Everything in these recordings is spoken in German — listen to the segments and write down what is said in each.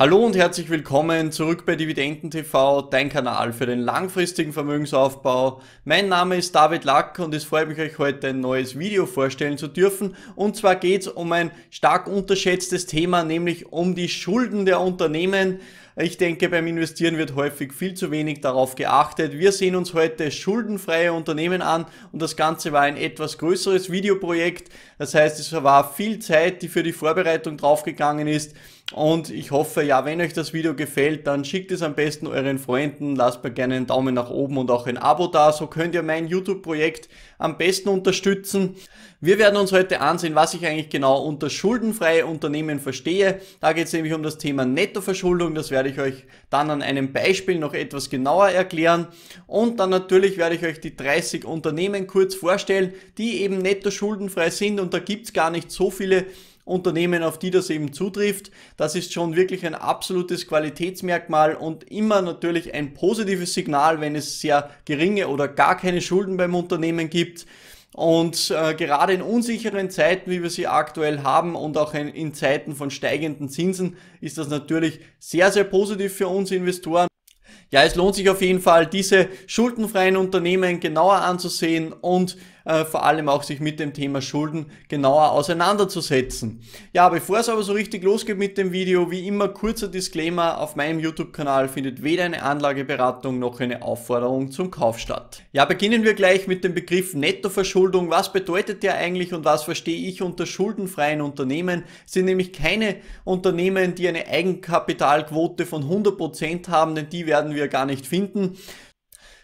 Hallo und herzlich willkommen zurück bei Dividenden TV, dein Kanal für den langfristigen Vermögensaufbau. Mein Name ist David Lack und es freut mich euch heute ein neues Video vorstellen zu dürfen. Und zwar geht es um ein stark unterschätztes Thema, nämlich um die Schulden der Unternehmen. Ich denke, beim Investieren wird häufig viel zu wenig darauf geachtet. Wir sehen uns heute schuldenfreie Unternehmen an und das Ganze war ein etwas größeres Videoprojekt. Das heißt, es war viel Zeit, die für die Vorbereitung draufgegangen ist. Und ich hoffe, ja, wenn euch das Video gefällt, dann schickt es am besten euren Freunden, lasst mir gerne einen Daumen nach oben und auch ein Abo da, so könnt ihr mein YouTube-Projekt am besten unterstützen. Wir werden uns heute ansehen, was ich eigentlich genau unter schuldenfreie Unternehmen verstehe. Da geht es nämlich um das Thema Nettoverschuldung, das werde ich euch dann an einem Beispiel noch etwas genauer erklären. Und dann natürlich werde ich euch die 30 Unternehmen kurz vorstellen, die eben netto schuldenfrei sind und da gibt es gar nicht so viele Unternehmen, auf die das eben zutrifft. Das ist schon wirklich ein absolutes Qualitätsmerkmal und immer natürlich ein positives Signal, wenn es sehr geringe oder gar keine Schulden beim Unternehmen gibt. Und äh, gerade in unsicheren Zeiten, wie wir sie aktuell haben und auch in, in Zeiten von steigenden Zinsen, ist das natürlich sehr, sehr positiv für uns Investoren. Ja, es lohnt sich auf jeden Fall, diese schuldenfreien Unternehmen genauer anzusehen und äh, vor allem auch sich mit dem Thema Schulden genauer auseinanderzusetzen. Ja, bevor es aber so richtig losgeht mit dem Video, wie immer kurzer Disclaimer, auf meinem YouTube-Kanal findet weder eine Anlageberatung noch eine Aufforderung zum Kauf statt. Ja, beginnen wir gleich mit dem Begriff Nettoverschuldung. Was bedeutet der eigentlich und was verstehe ich unter schuldenfreien Unternehmen? Es sind nämlich keine Unternehmen, die eine Eigenkapitalquote von 100% haben, denn die werden wir gar nicht finden,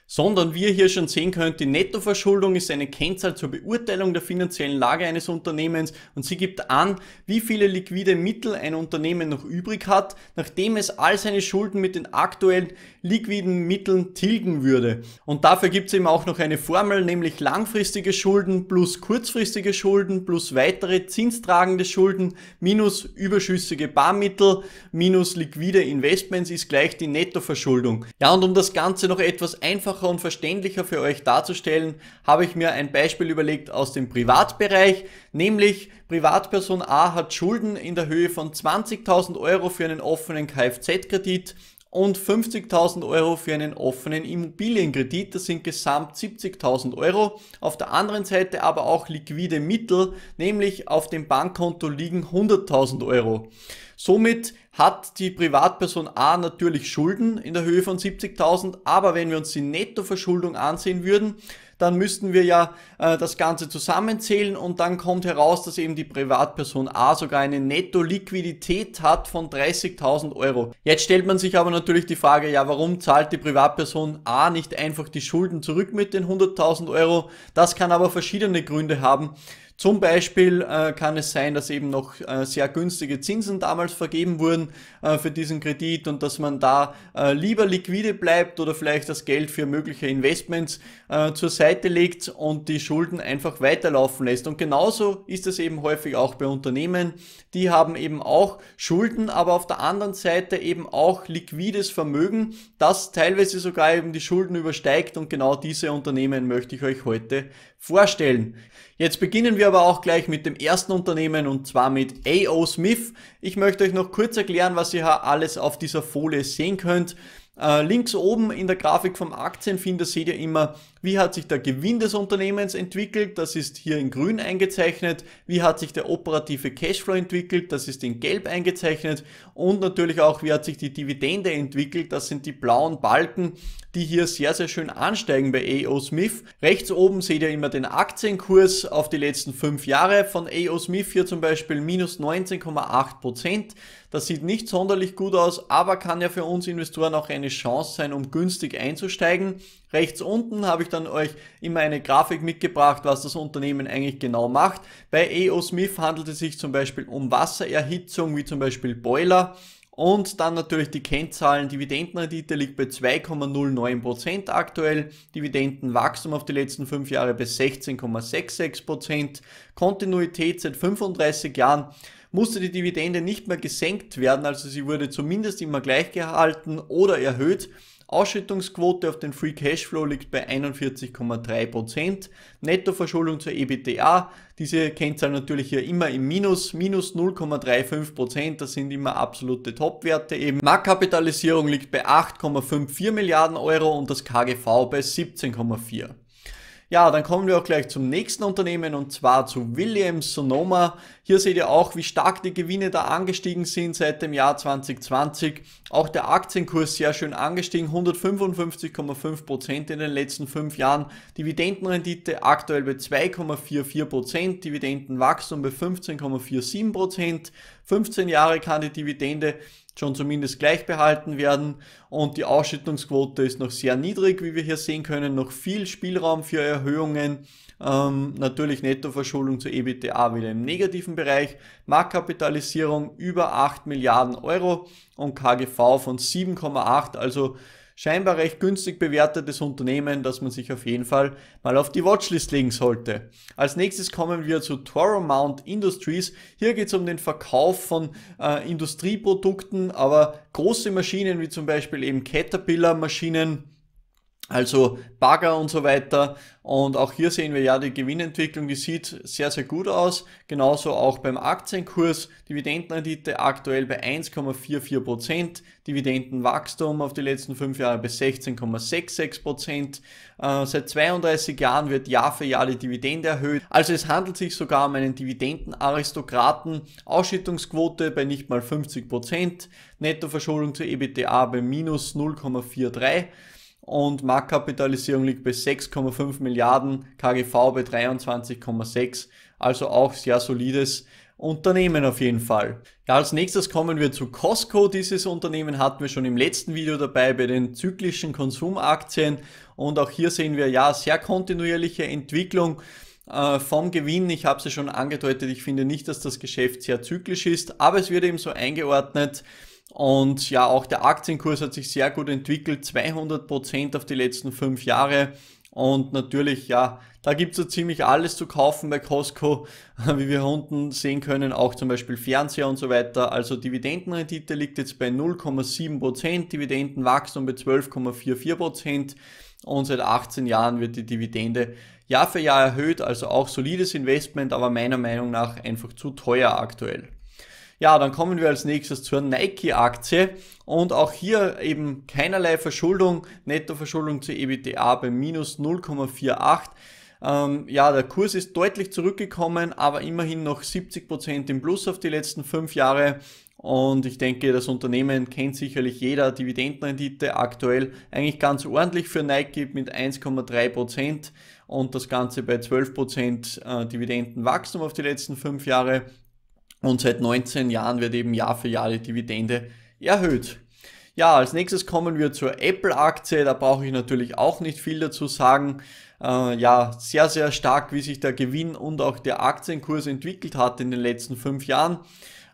sondern wie ihr hier schon sehen könnt, die Nettoverschuldung ist eine Kennzahl zur Beurteilung der finanziellen Lage eines Unternehmens und sie gibt an, wie viele liquide Mittel ein Unternehmen noch übrig hat, nachdem es all seine Schulden mit den aktuellen liquiden Mitteln tilgen würde. Und dafür gibt es eben auch noch eine Formel, nämlich langfristige Schulden plus kurzfristige Schulden plus weitere zinstragende Schulden minus überschüssige Barmittel minus liquide Investments ist gleich die Nettoverschuldung. Ja, und um das Ganze noch etwas einfacher einfacher und verständlicher für euch darzustellen, habe ich mir ein Beispiel überlegt aus dem Privatbereich, nämlich Privatperson A hat Schulden in der Höhe von 20.000 Euro für einen offenen Kfz-Kredit und 50.000 Euro für einen offenen Immobilienkredit. Das sind gesamt 70.000 Euro. Auf der anderen Seite aber auch liquide Mittel, nämlich auf dem Bankkonto liegen 100.000 Euro. Somit hat die Privatperson A natürlich Schulden in der Höhe von 70.000, aber wenn wir uns die Nettoverschuldung ansehen würden, dann müssten wir ja äh, das Ganze zusammenzählen und dann kommt heraus, dass eben die Privatperson A sogar eine Netto-Liquidität hat von 30.000 Euro. Jetzt stellt man sich aber natürlich die Frage, ja warum zahlt die Privatperson A nicht einfach die Schulden zurück mit den 100.000 Euro? Das kann aber verschiedene Gründe haben. Zum Beispiel äh, kann es sein, dass eben noch äh, sehr günstige Zinsen damals vergeben wurden äh, für diesen Kredit und dass man da äh, lieber liquide bleibt oder vielleicht das Geld für mögliche Investments äh, zur Seite legt und die Schulden einfach weiterlaufen lässt. Und genauso ist es eben häufig auch bei Unternehmen. Die haben eben auch Schulden, aber auf der anderen Seite eben auch liquides Vermögen, das teilweise sogar eben die Schulden übersteigt. Und genau diese Unternehmen möchte ich euch heute vorstellen. Jetzt beginnen wir aber auch gleich mit dem ersten Unternehmen und zwar mit AO Smith. Ich möchte euch noch kurz erklären, was ihr alles auf dieser Folie sehen könnt. Äh, links oben in der Grafik vom Aktienfinder seht ihr immer, wie hat sich der Gewinn des Unternehmens entwickelt, das ist hier in grün eingezeichnet, wie hat sich der operative Cashflow entwickelt, das ist in gelb eingezeichnet und natürlich auch, wie hat sich die Dividende entwickelt, das sind die blauen Balken, die hier sehr, sehr schön ansteigen bei AO Smith. Rechts oben seht ihr immer den Aktienkurs auf die letzten fünf Jahre von AO Smith hier zum Beispiel minus 19,8 Prozent. Das sieht nicht sonderlich gut aus, aber kann ja für uns Investoren auch eine Chance sein, um günstig einzusteigen. Rechts unten habe ich dann euch immer eine Grafik mitgebracht, was das Unternehmen eigentlich genau macht. Bei EO Smith handelt es sich zum Beispiel um Wassererhitzung, wie zum Beispiel Boiler. Und dann natürlich die Kennzahlen. Dividendenrendite liegt bei 2,09% aktuell. Dividendenwachstum auf die letzten 5 Jahre bei 16,66%. Kontinuität seit 35 Jahren musste die Dividende nicht mehr gesenkt werden, also sie wurde zumindest immer gleich gehalten oder erhöht. Ausschüttungsquote auf den Free Cashflow liegt bei 41,3%. Nettoverschuldung zur EBTA, diese Kennzahl natürlich hier immer im Minus, minus 0,35%, das sind immer absolute Topwerte eben. Marktkapitalisierung liegt bei 8,54 Milliarden Euro und das KGV bei 17,4. Ja, dann kommen wir auch gleich zum nächsten Unternehmen und zwar zu Williams Sonoma. Hier seht ihr auch, wie stark die Gewinne da angestiegen sind seit dem Jahr 2020. Auch der Aktienkurs sehr schön angestiegen, 155,5% in den letzten fünf Jahren. Dividendenrendite aktuell bei 2,44%, Dividendenwachstum bei 15,47%. 15 Jahre kann die Dividende schon zumindest gleich behalten werden und die Ausschüttungsquote ist noch sehr niedrig, wie wir hier sehen können, noch viel Spielraum für Erhöhungen. Ähm, natürlich Nettoverschuldung zur EBTA wieder im negativen Bereich, Marktkapitalisierung über 8 Milliarden Euro und KGV von 7,8, also scheinbar recht günstig bewertetes Unternehmen, das man sich auf jeden Fall mal auf die Watchlist legen sollte. Als nächstes kommen wir zu Toro Mount Industries. Hier geht es um den Verkauf von äh, Industrieprodukten, aber große Maschinen wie zum Beispiel eben Caterpillar-Maschinen, also Bagger und so weiter. Und auch hier sehen wir ja die Gewinnentwicklung, die sieht sehr, sehr gut aus. Genauso auch beim Aktienkurs. Dividendenrendite aktuell bei 1,44%. Dividendenwachstum auf die letzten fünf Jahre bei 16,66%. Äh, seit 32 Jahren wird Jahr für Jahr die Dividende erhöht. Also es handelt sich sogar um einen Dividendenaristokraten. Ausschüttungsquote bei nicht mal 50%. Nettoverschuldung zur EBTA bei minus 0,43% und Marktkapitalisierung liegt bei 6,5 Milliarden, KGV bei 23,6, also auch sehr solides Unternehmen auf jeden Fall. Ja, als nächstes kommen wir zu Costco. Dieses Unternehmen hatten wir schon im letzten Video dabei bei den zyklischen Konsumaktien und auch hier sehen wir ja sehr kontinuierliche Entwicklung äh, vom Gewinn. Ich habe es ja schon angedeutet, ich finde nicht, dass das Geschäft sehr zyklisch ist, aber es wird eben so eingeordnet, und ja, auch der Aktienkurs hat sich sehr gut entwickelt, 200 Prozent auf die letzten fünf Jahre. Und natürlich, ja, da gibt's so ziemlich alles zu kaufen bei Costco, wie wir unten sehen können, auch zum Beispiel Fernseher und so weiter. Also Dividendenrendite liegt jetzt bei 0,7%, Dividendenwachstum bei 12,44% und seit 18 Jahren wird die Dividende Jahr für Jahr erhöht, also auch solides Investment, aber meiner Meinung nach einfach zu teuer aktuell. Ja, dann kommen wir als nächstes zur Nike-Aktie und auch hier eben keinerlei Verschuldung, Nettoverschuldung zur EBTA bei minus 0,48. Ähm, ja, der Kurs ist deutlich zurückgekommen, aber immerhin noch 70% im Plus auf die letzten fünf Jahre. Und ich denke, das Unternehmen kennt sicherlich jeder Dividendenrendite aktuell eigentlich ganz ordentlich für Nike mit 1,3% und das Ganze bei 12% äh, Dividendenwachstum auf die letzten fünf Jahre. Und seit 19 Jahren wird eben Jahr für Jahr die Dividende erhöht. Ja, als nächstes kommen wir zur Apple-Aktie. Da brauche ich natürlich auch nicht viel dazu sagen. Äh, ja, sehr, sehr stark, wie sich der Gewinn und auch der Aktienkurs entwickelt hat in den letzten fünf Jahren.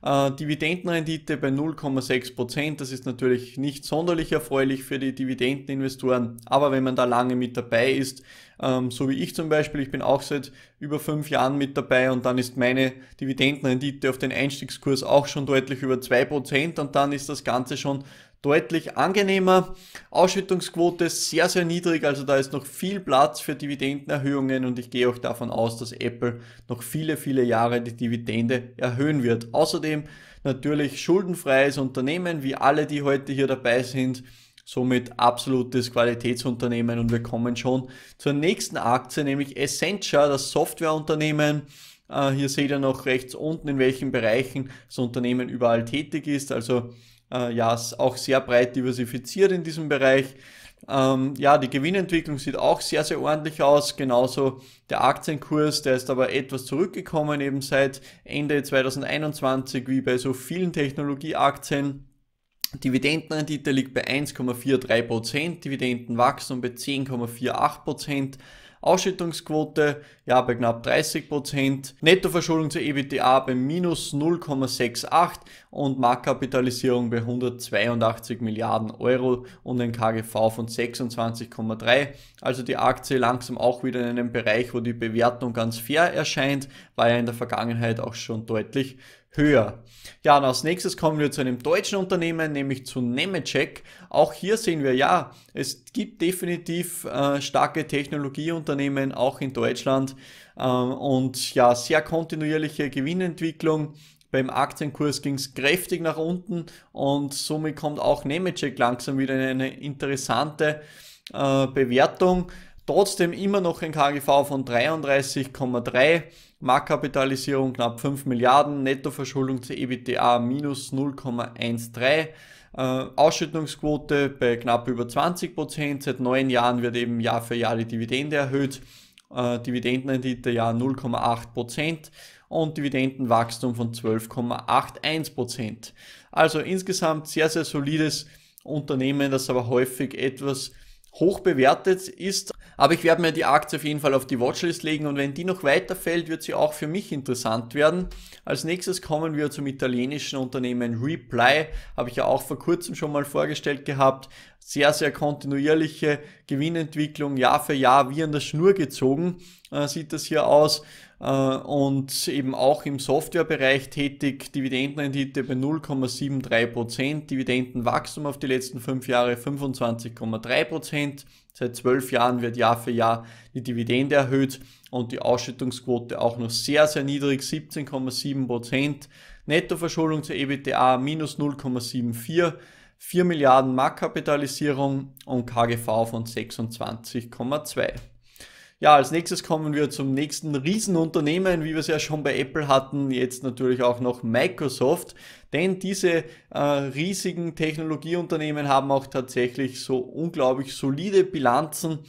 Äh, Dividendenrendite bei 0,6%, Prozent. das ist natürlich nicht sonderlich erfreulich für die Dividendeninvestoren, aber wenn man da lange mit dabei ist, ähm, so wie ich zum Beispiel. Ich bin auch seit über fünf Jahren mit dabei und dann ist meine Dividendenrendite auf den Einstiegskurs auch schon deutlich über zwei Prozent und dann ist das Ganze schon deutlich angenehmer. Ausschüttungsquote sehr, sehr niedrig, also da ist noch viel Platz für Dividendenerhöhungen und ich gehe auch davon aus, dass Apple noch viele, viele Jahre die Dividende erhöhen wird. Außerdem natürlich schuldenfreies Unternehmen, wie alle, die heute hier dabei sind. Somit absolutes Qualitätsunternehmen und wir kommen schon zur nächsten Aktie, nämlich Essentia, das Softwareunternehmen. Äh, hier seht ihr noch rechts unten, in welchen Bereichen das Unternehmen überall tätig ist. Also äh, ja, ist auch sehr breit diversifiziert in diesem Bereich. Ähm, ja, die Gewinnentwicklung sieht auch sehr, sehr ordentlich aus. Genauso der Aktienkurs, der ist aber etwas zurückgekommen, eben seit Ende 2021, wie bei so vielen Technologieaktien. Dividendenrendite liegt bei 1,43%, Dividendenwachstum bei 10,48%, Ausschüttungsquote ja bei knapp 30%, Nettoverschuldung zur EBTA bei minus 0,68 und Marktkapitalisierung bei 182 Milliarden Euro und ein KGV von 26,3. Also die Aktie langsam auch wieder in einem Bereich, wo die Bewertung ganz fair erscheint, war ja in der Vergangenheit auch schon deutlich höher. Ja, und als nächstes kommen wir zu einem deutschen Unternehmen, nämlich zu Nemetschek. Auch hier sehen wir ja, es gibt definitiv äh, starke Technologieunternehmen, auch in Deutschland. Ähm, und ja, sehr kontinuierliche Gewinnentwicklung. Beim Aktienkurs ging es kräftig nach unten und somit kommt auch Nemetschek langsam wieder in eine interessante äh, Bewertung. Trotzdem immer noch ein KGV von 33,3 Marktkapitalisierung knapp 5 Milliarden, Nettoverschuldung zu EBITDA minus 0,13. Äh, Ausschüttungsquote bei knapp über 20 Prozent. Seit neun Jahren wird eben Jahr für Jahr die Dividende erhöht. Äh, Dividendenrendite Jahr 0,8 Prozent und Dividendenwachstum von 12,81 Prozent. Also insgesamt sehr, sehr solides Unternehmen, das aber häufig etwas hoch bewertet ist, aber ich werde mir die Aktie auf jeden Fall auf die Watchlist legen und wenn die noch weiterfällt, wird sie auch für mich interessant werden. Als nächstes kommen wir zum italienischen Unternehmen Reply. Habe ich ja auch vor kurzem schon mal vorgestellt gehabt. Sehr, sehr kontinuierliche Gewinnentwicklung Jahr für Jahr wie an der Schnur gezogen äh, sieht das hier aus äh, und eben auch im Softwarebereich tätig. Dividendenrendite bei 0,73%, Dividendenwachstum auf die letzten fünf Jahre 25,3%. Seit zwölf Jahren wird Jahr für Jahr die Dividende erhöht und die Ausschüttungsquote auch noch sehr, sehr niedrig, 17,7%. Prozent. Nettoverschuldung zur EBTA minus 0,74, 4 Milliarden Marktkapitalisierung und KGV von 26,2. Ja, als nächstes kommen wir zum nächsten Riesenunternehmen, wie wir es ja schon bei Apple hatten, jetzt natürlich auch noch Microsoft. Denn diese äh, riesigen Technologieunternehmen haben auch tatsächlich so unglaublich solide Bilanzen.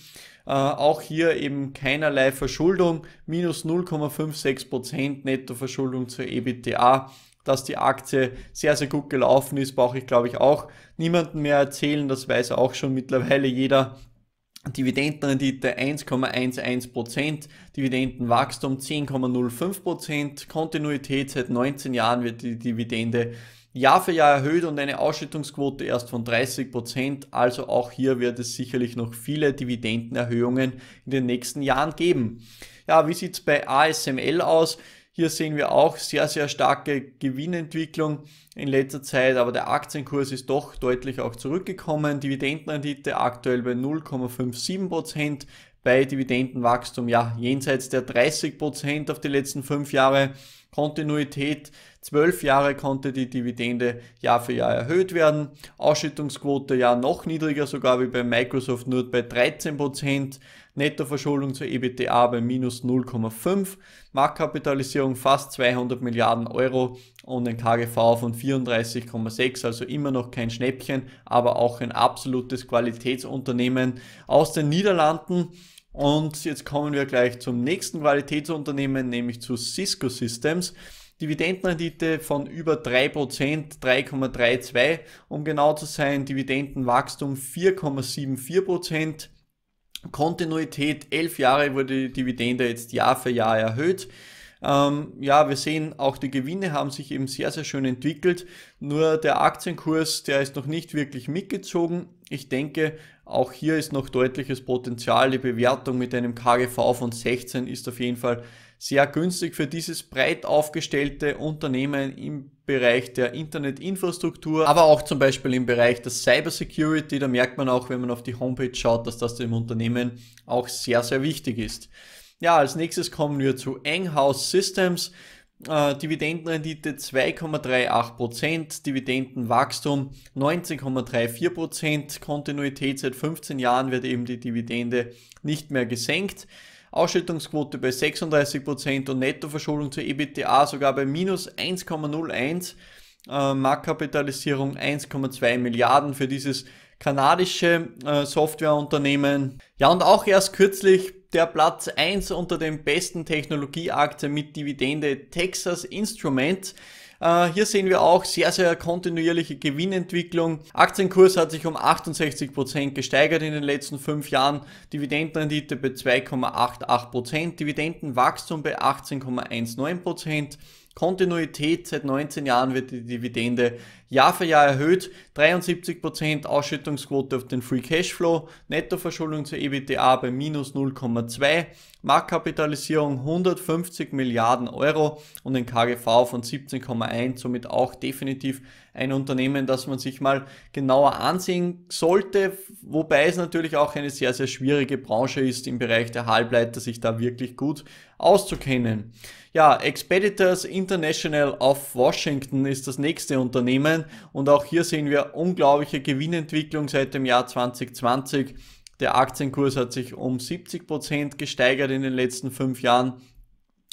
Äh, auch hier eben keinerlei Verschuldung, minus 0,56% Nettoverschuldung zur EBTA dass die Aktie sehr, sehr gut gelaufen ist, brauche ich glaube ich auch niemanden mehr erzählen. Das weiß auch schon mittlerweile jeder, Dividendenrendite 1,11%, Dividendenwachstum 10,05%, Kontinuität seit 19 Jahren wird die Dividende Jahr für Jahr erhöht und eine Ausschüttungsquote erst von 30%. Also auch hier wird es sicherlich noch viele Dividendenerhöhungen in den nächsten Jahren geben. Ja, wie sieht's bei ASML aus? Hier sehen wir auch sehr, sehr starke Gewinnentwicklung in letzter Zeit, aber der Aktienkurs ist doch deutlich auch zurückgekommen. Dividendenrendite aktuell bei 0,57%, Prozent bei Dividendenwachstum ja jenseits der 30% Prozent auf die letzten fünf Jahre. Kontinuität. Zwölf Jahre konnte die Dividende Jahr für Jahr erhöht werden. Ausschüttungsquote ja noch niedriger, sogar wie bei Microsoft nur bei 13 Prozent. Nettoverschuldung zur EBTA bei minus 0,5, Marktkapitalisierung fast 200 Milliarden Euro und ein KGV von 34,6, also immer noch kein Schnäppchen, aber auch ein absolutes Qualitätsunternehmen aus den Niederlanden. Und jetzt kommen wir gleich zum nächsten Qualitätsunternehmen, nämlich zu Cisco Systems. Dividendenrendite von über 3%, 3,32 um genau zu sein, Dividendenwachstum 4,74%. Kontinuität, elf Jahre wurde die Dividende jetzt Jahr für Jahr erhöht. Ähm, ja, wir sehen, auch die Gewinne haben sich eben sehr, sehr schön entwickelt. Nur der Aktienkurs, der ist noch nicht wirklich mitgezogen. Ich denke, auch hier ist noch deutliches Potenzial. Die Bewertung mit einem KGV von 16 ist auf jeden Fall sehr günstig für dieses breit aufgestellte Unternehmen im Bereich der Internetinfrastruktur, aber auch zum Beispiel im Bereich der Cybersecurity. Da merkt man auch, wenn man auf die Homepage schaut, dass das dem Unternehmen auch sehr, sehr wichtig ist. Ja, als nächstes kommen wir zu Enghouse Systems. Äh, Dividendenrendite 2,38%, Dividendenwachstum 19,34%, Kontinuität seit 15 Jahren wird eben die Dividende nicht mehr gesenkt. Ausschüttungsquote bei 36% und Nettoverschuldung zur EBTA sogar bei minus 1,01, äh, Marktkapitalisierung 1,2 Milliarden für dieses kanadische äh, Softwareunternehmen. Ja, und auch erst kürzlich der Platz 1 unter den besten Technologieaktien mit Dividende Texas Instruments äh, hier sehen wir auch sehr, sehr kontinuierliche Gewinnentwicklung. Aktienkurs hat sich um 68% gesteigert in den letzten fünf Jahren. Dividendenrendite bei 2,88%, Dividendenwachstum bei 18,19%. Kontinuität seit 19 Jahren wird die Dividende Jahr für Jahr erhöht. 73% Ausschüttungsquote auf den Free Cashflow, Nettoverschuldung zur EBITDA bei minus 0,2, Marktkapitalisierung 150 Milliarden Euro und ein KGV von 17,1, somit auch definitiv ein Unternehmen, das man sich mal genauer ansehen sollte, wobei es natürlich auch eine sehr, sehr schwierige Branche ist im Bereich der Halbleiter, sich da wirklich gut auszukennen. Ja, Expeditors International of Washington ist das nächste Unternehmen. Und auch hier sehen wir unglaubliche Gewinnentwicklung seit dem Jahr 2020. Der Aktienkurs hat sich um 70% Prozent gesteigert in den letzten fünf Jahren.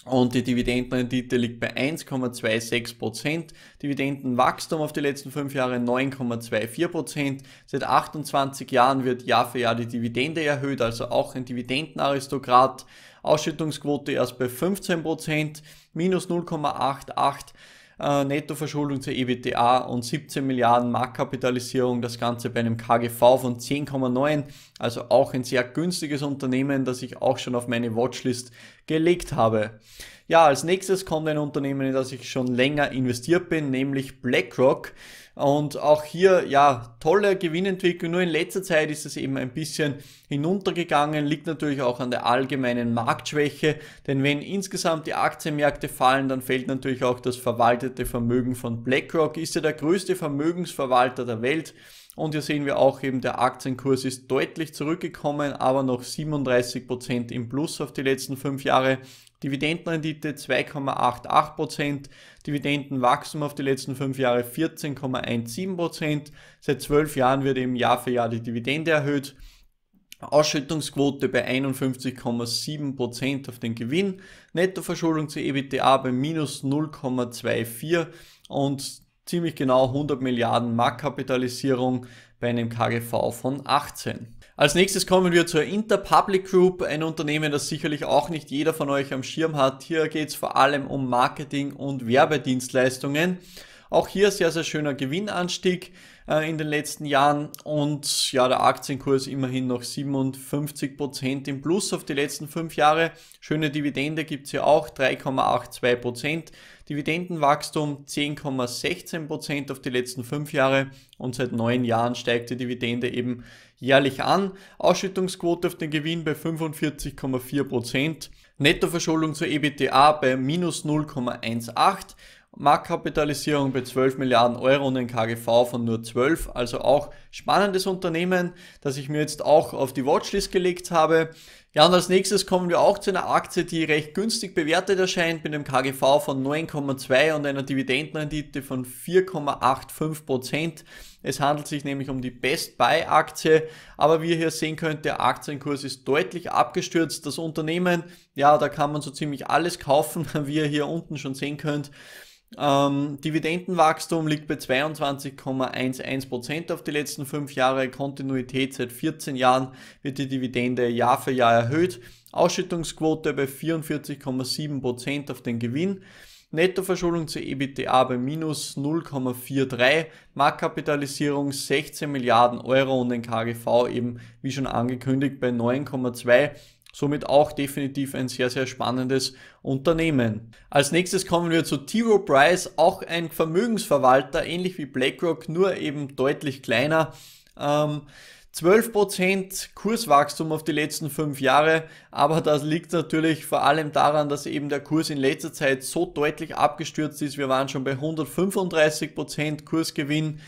Und die Dividendenrendite liegt bei 1,26%. Prozent. Dividendenwachstum auf die letzten fünf Jahre 9,24%. Prozent. Seit 28 Jahren wird Jahr für Jahr die Dividende erhöht, also auch ein Dividendenaristokrat. Ausschüttungsquote erst bei 15%, minus 0,88 äh, Nettoverschuldung zur EBITDA und 17 Milliarden Marktkapitalisierung, das Ganze bei einem KGV von 10,9, also auch ein sehr günstiges Unternehmen, das ich auch schon auf meine Watchlist gelegt habe. Ja, als nächstes kommt ein Unternehmen, in das ich schon länger investiert bin, nämlich BlackRock. Und auch hier, ja, tolle Gewinnentwicklung. Nur in letzter Zeit ist es eben ein bisschen hinuntergegangen. Liegt natürlich auch an der allgemeinen Marktschwäche. Denn wenn insgesamt die Aktienmärkte fallen, dann fällt natürlich auch das verwaltete Vermögen von BlackRock. Ist ja der größte Vermögensverwalter der Welt. Und hier sehen wir auch eben, der Aktienkurs ist deutlich zurückgekommen, aber noch 37% Prozent im Plus auf die letzten fünf Jahre. Dividendenrendite 2,88%, Dividendenwachstum auf die letzten fünf Jahre 14,17%. Seit zwölf Jahren wird eben Jahr für Jahr die Dividende erhöht. Ausschüttungsquote bei 51,7% auf den Gewinn. Nettoverschuldung zu EBITDA bei minus 0,24 und ziemlich genau 100 Milliarden Marktkapitalisierung bei einem KGV von 18. Als nächstes kommen wir zur Interpublic Group, ein Unternehmen, das sicherlich auch nicht jeder von euch am Schirm hat. Hier geht es vor allem um Marketing und Werbedienstleistungen. Auch hier sehr, sehr schöner Gewinnanstieg äh, in den letzten Jahren und ja, der Aktienkurs immerhin noch 57% im Plus auf die letzten fünf Jahre. Schöne Dividende gibt es hier auch, 3,82%. Dividendenwachstum 10,16% auf die letzten fünf Jahre und seit neun Jahren steigt die Dividende eben jährlich an. Ausschüttungsquote auf den Gewinn bei 45,4%. Nettoverschuldung zur EBTA bei minus 0,18. Marktkapitalisierung bei 12 Milliarden Euro und ein KGV von nur 12, also auch spannendes Unternehmen, das ich mir jetzt auch auf die Watchlist gelegt habe. Ja, und als nächstes kommen wir auch zu einer Aktie, die recht günstig bewertet erscheint, mit einem KGV von 9,2 und einer Dividendenrendite von 4,85 Es handelt sich nämlich um die Best Buy Aktie, aber wie ihr hier sehen könnt, der Aktienkurs ist deutlich abgestürzt. Das Unternehmen, ja, da kann man so ziemlich alles kaufen, wie ihr hier unten schon sehen könnt. Ähm, Dividendenwachstum liegt bei 22,11% auf die letzten 5 Jahre. Kontinuität seit 14 Jahren wird die Dividende Jahr für Jahr erhöht. Ausschüttungsquote bei 44,7% auf den Gewinn. Nettoverschuldung zu EBITDA bei minus 0,43, Marktkapitalisierung 16 Milliarden Euro und ein KGV eben wie schon angekündigt bei 9,2 Somit auch definitiv ein sehr, sehr spannendes Unternehmen. Als nächstes kommen wir zu Tiro Price, auch ein Vermögensverwalter, ähnlich wie BlackRock, nur eben deutlich kleiner. Ähm, 12% Kurswachstum auf die letzten 5 Jahre, aber das liegt natürlich vor allem daran, dass eben der Kurs in letzter Zeit so deutlich abgestürzt ist. Wir waren schon bei 135% Kursgewinn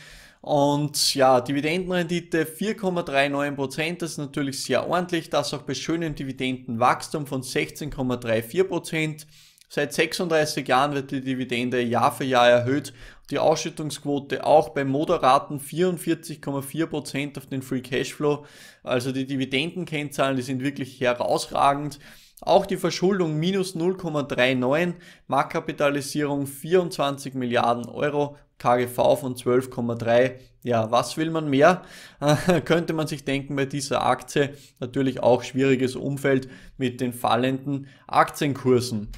und ja, Dividendenrendite 4,39%, das ist natürlich sehr ordentlich, das auch bei schönem Dividendenwachstum von 16,34%. Seit 36 Jahren wird die Dividende Jahr für Jahr erhöht. Die Ausschüttungsquote auch bei moderaten 44,4% auf den Free Cashflow. Also die Dividendenkennzahlen, die sind wirklich herausragend. Auch die Verschuldung minus 0,39, Marktkapitalisierung 24 Milliarden Euro, KGV von 12,3. Ja, was will man mehr? könnte man sich denken bei dieser Aktie. Natürlich auch schwieriges Umfeld mit den fallenden Aktienkursen.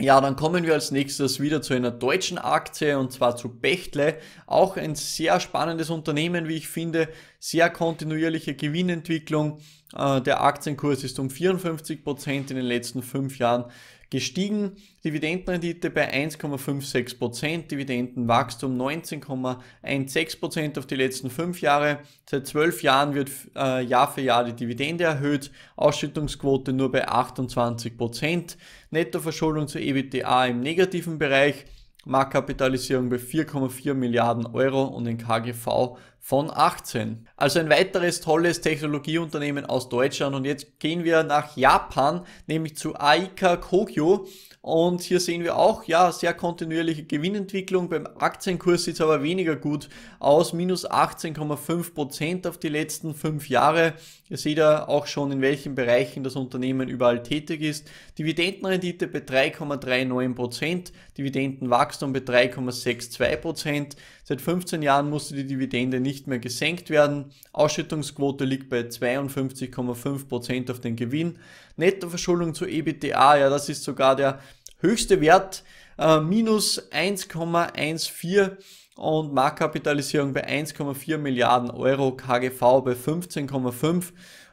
Ja, dann kommen wir als nächstes wieder zu einer deutschen Aktie und zwar zu Bechtle. Auch ein sehr spannendes Unternehmen, wie ich finde. Sehr kontinuierliche Gewinnentwicklung. Äh, der Aktienkurs ist um 54 Prozent in den letzten fünf Jahren gestiegen. Dividendenrendite bei 1,56%, Dividendenwachstum 19,16% auf die letzten fünf Jahre. Seit zwölf Jahren wird äh, Jahr für Jahr die Dividende erhöht, Ausschüttungsquote nur bei 28%, Nettoverschuldung zur EBTA im negativen Bereich. Marktkapitalisierung bei 4,4 Milliarden Euro und ein KGV von 18. Also ein weiteres tolles Technologieunternehmen aus Deutschland. Und jetzt gehen wir nach Japan, nämlich zu Aika Kogyo. Und hier sehen wir auch, ja, sehr kontinuierliche Gewinnentwicklung. Beim Aktienkurs sieht es aber weniger gut aus. Minus 18,5 Prozent auf die letzten fünf Jahre. Ihr seht ja auch schon, in welchen Bereichen das Unternehmen überall tätig ist. Dividendenrendite bei 3,39 Prozent. Dividendenwachstum bei 3,62 Prozent. Seit 15 Jahren musste die Dividende nicht mehr gesenkt werden. Ausschüttungsquote liegt bei 52,5% Prozent auf den Gewinn. Nettoverschuldung zu EBTA, ja, das ist sogar der höchste Wert, äh, minus 1,14 und Marktkapitalisierung bei 1,4 Milliarden Euro, KGV bei 15,5.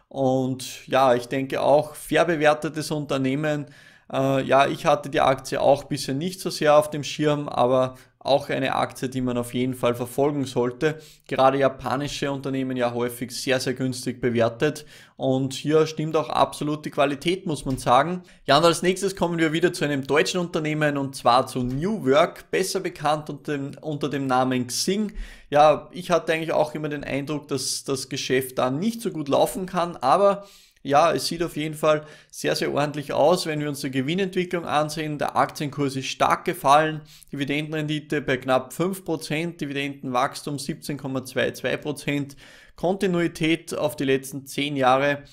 Und ja, ich denke auch fair bewertetes Unternehmen. Äh, ja, ich hatte die Aktie auch bisher nicht so sehr auf dem Schirm, aber auch eine Aktie, die man auf jeden Fall verfolgen sollte. Gerade japanische Unternehmen ja häufig sehr, sehr günstig bewertet. Und hier stimmt auch absolut die Qualität, muss man sagen. Ja, und als nächstes kommen wir wieder zu einem deutschen Unternehmen und zwar zu New Work, besser bekannt unter dem, unter dem Namen Xing. Ja, ich hatte eigentlich auch immer den Eindruck, dass das Geschäft da nicht so gut laufen kann, aber ja, es sieht auf jeden Fall sehr, sehr ordentlich aus, wenn wir uns die Gewinnentwicklung ansehen. Der Aktienkurs ist stark gefallen, Dividendenrendite bei knapp 5%, Dividendenwachstum 17,22%. Kontinuität auf die letzten zehn Jahre.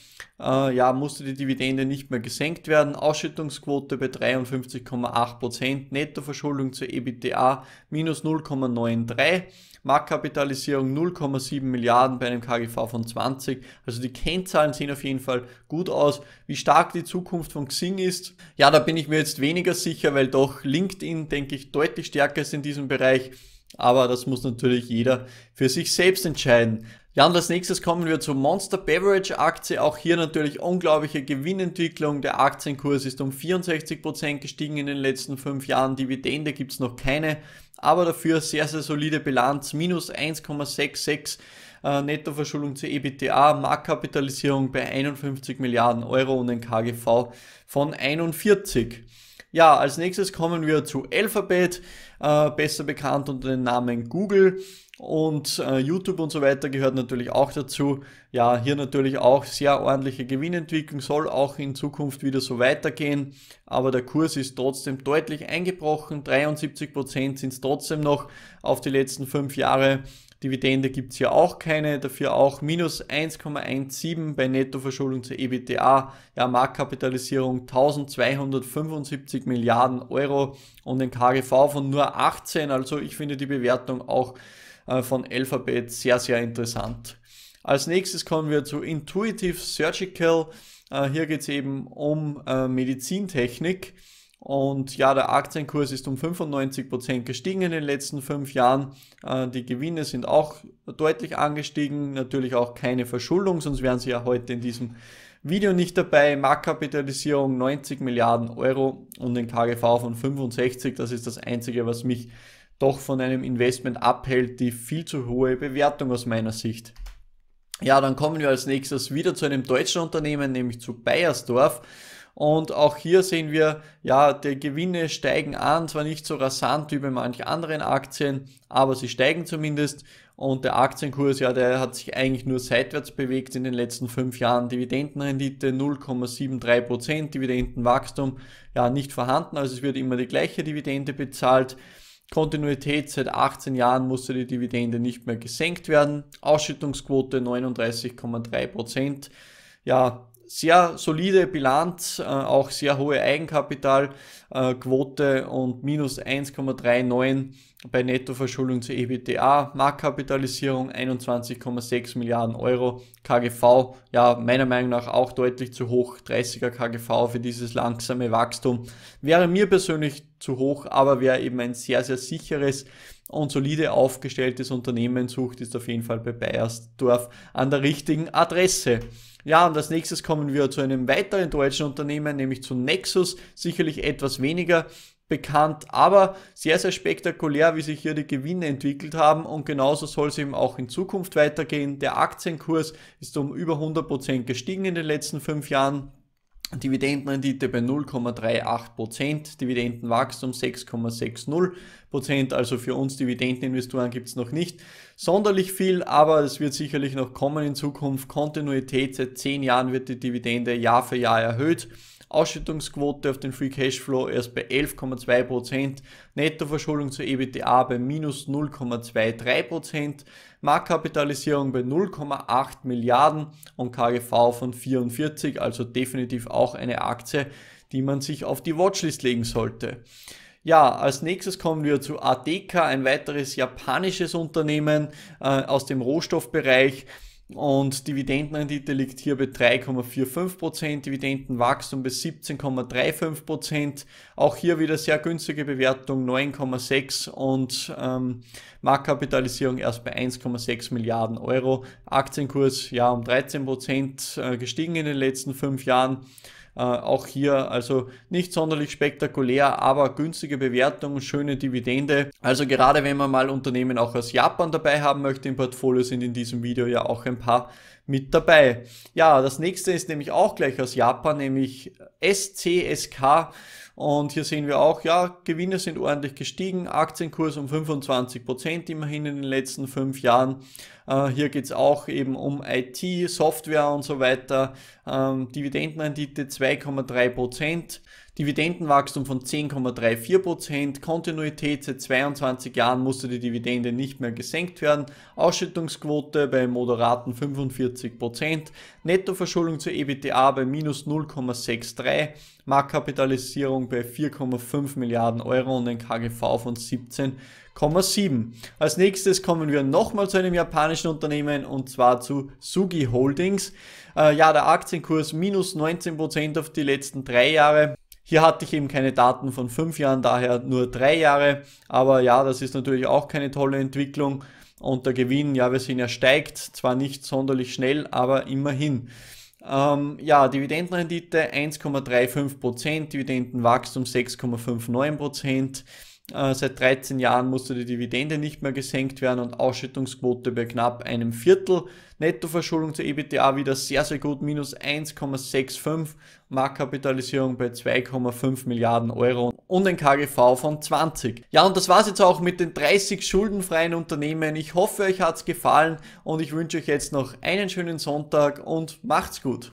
Äh, ja, musste die Dividende nicht mehr gesenkt werden. Ausschüttungsquote bei 53,8%, Prozent. Nettoverschuldung zur EBITDA minus 0,93%. Marktkapitalisierung 0,7 Milliarden bei einem KGV von 20. Also die Kennzahlen sehen auf jeden Fall gut aus. Wie stark die Zukunft von Xing ist, ja, da bin ich mir jetzt weniger sicher, weil doch LinkedIn, denke ich, deutlich stärker ist in diesem Bereich. Aber das muss natürlich jeder für sich selbst entscheiden. Ja, und als nächstes kommen wir zur Monster Beverage Aktie. Auch hier natürlich unglaubliche Gewinnentwicklung. Der Aktienkurs ist um 64% Prozent gestiegen in den letzten fünf Jahren. Dividende gibt's noch keine, aber dafür sehr, sehr solide Bilanz. Minus 1,66 äh, Nettoverschuldung zur EBTA, Marktkapitalisierung bei 51 Milliarden Euro und ein KGV von 41. Ja, als nächstes kommen wir zu Alphabet. Äh, besser bekannt unter dem Namen Google. Und äh, YouTube und so weiter gehört natürlich auch dazu. Ja, hier natürlich auch sehr ordentliche Gewinnentwicklung, soll auch in Zukunft wieder so weitergehen. Aber der Kurs ist trotzdem deutlich eingebrochen. 73% sind es trotzdem noch auf die letzten fünf Jahre. Dividende gibt's hier auch keine, dafür auch minus 1,17 bei Nettoverschuldung zur EBTA, ja Marktkapitalisierung 1275 Milliarden Euro und den KGV von nur 18, also ich finde die Bewertung auch äh, von Alphabet sehr, sehr interessant. Als nächstes kommen wir zu Intuitive Surgical, äh, hier geht's eben um äh, Medizintechnik und ja, der Aktienkurs ist um 95% gestiegen in den letzten fünf Jahren. Äh, die Gewinne sind auch deutlich angestiegen. Natürlich auch keine Verschuldung, sonst wären sie ja heute in diesem Video nicht dabei. Marktkapitalisierung 90 Milliarden Euro und den KGV von 65. Das ist das Einzige, was mich doch von einem Investment abhält, die viel zu hohe Bewertung aus meiner Sicht. Ja, dann kommen wir als nächstes wieder zu einem deutschen Unternehmen, nämlich zu Bayersdorf. Und auch hier sehen wir, ja, die Gewinne steigen an, zwar nicht so rasant wie bei manchen anderen Aktien, aber sie steigen zumindest. Und der Aktienkurs, ja, der hat sich eigentlich nur seitwärts bewegt in den letzten fünf Jahren. Dividendenrendite 0,73%, Dividendenwachstum, ja, nicht vorhanden. Also es wird immer die gleiche Dividende bezahlt. Kontinuität seit 18 Jahren musste die Dividende nicht mehr gesenkt werden. Ausschüttungsquote 39,3%. Ja, sehr solide Bilanz, äh, auch sehr hohe Eigenkapitalquote und minus 1,39 bei Nettoverschuldung zu EBTA, Marktkapitalisierung 21,6 Milliarden Euro, KGV, ja, meiner Meinung nach auch deutlich zu hoch, 30er KGV für dieses langsame Wachstum, wäre mir persönlich zu hoch, aber wäre eben ein sehr, sehr sicheres und solide aufgestelltes Unternehmen sucht, ist auf jeden Fall bei Bayersdorf an der richtigen Adresse. Ja, und als nächstes kommen wir zu einem weiteren deutschen Unternehmen, nämlich zu Nexus, sicherlich etwas weniger bekannt, aber sehr, sehr spektakulär, wie sich hier die Gewinne entwickelt haben und genauso soll es eben auch in Zukunft weitergehen. Der Aktienkurs ist um über 100% gestiegen in den letzten fünf Jahren. Dividendenrendite bei 0,38%, Dividendenwachstum 6,60%, also für uns Dividendeninvestoren gibt es noch nicht sonderlich viel, aber es wird sicherlich noch kommen in Zukunft. Kontinuität, seit 10 Jahren wird die Dividende Jahr für Jahr erhöht. Ausschüttungsquote auf den Free Cashflow erst bei 11,2%, Nettoverschuldung zur EBTA bei minus 0,23%, Marktkapitalisierung bei 0,8 Milliarden und KGV von 44, also definitiv auch eine Aktie, die man sich auf die Watchlist legen sollte. Ja, als nächstes kommen wir zu ADK, ein weiteres japanisches Unternehmen äh, aus dem Rohstoffbereich. Und Dividendenrendite liegt hier bei 3,45%, Dividendenwachstum bis 17,35%. Auch hier wieder sehr günstige Bewertung 9,6 und ähm, Marktkapitalisierung erst bei 1,6 Milliarden Euro. Aktienkurs ja um 13% äh, gestiegen in den letzten fünf Jahren. Äh, auch hier also nicht sonderlich spektakulär, aber günstige Bewertung, schöne Dividende. Also gerade wenn man mal Unternehmen auch aus Japan dabei haben möchte im Portfolio, sind in diesem Video ja auch ein paar mit dabei. Ja, das nächste ist nämlich auch gleich aus Japan, nämlich SCSK. Und hier sehen wir auch, ja, Gewinne sind ordentlich gestiegen, Aktienkurs um 25 immerhin in den letzten fünf Jahren. Äh, hier geht's auch eben um IT, Software und so weiter. Ähm, Dividendenrendite 2,3 Dividendenwachstum von 10,34%, Kontinuität seit 22 Jahren musste die Dividende nicht mehr gesenkt werden, Ausschüttungsquote bei moderaten 45%, Nettoverschuldung zur EBTA bei minus 0,63, Marktkapitalisierung bei 4,5 Milliarden Euro und ein KGV von 17,7. Als nächstes kommen wir nochmal zu einem japanischen Unternehmen und zwar zu Sugi Holdings. Äh, ja, der Aktienkurs minus 19% auf die letzten drei Jahre. Hier hatte ich eben keine Daten von fünf Jahren, daher nur drei Jahre. Aber ja, das ist natürlich auch keine tolle Entwicklung. Und der Gewinn, ja, wir sehen, er steigt zwar nicht sonderlich schnell, aber immerhin. Ähm, ja, Dividendenrendite 1,35%, Dividendenwachstum 6,59%. Äh, seit 13 Jahren musste die Dividende nicht mehr gesenkt werden und Ausschüttungsquote bei knapp einem Viertel. Nettoverschuldung zur EBTA wieder sehr, sehr gut, minus 1,65, Marktkapitalisierung bei 2,5 Milliarden Euro und ein KGV von 20. Ja, und das war es jetzt auch mit den 30 schuldenfreien Unternehmen. Ich hoffe, euch hat es gefallen und ich wünsche euch jetzt noch einen schönen Sonntag und macht's gut.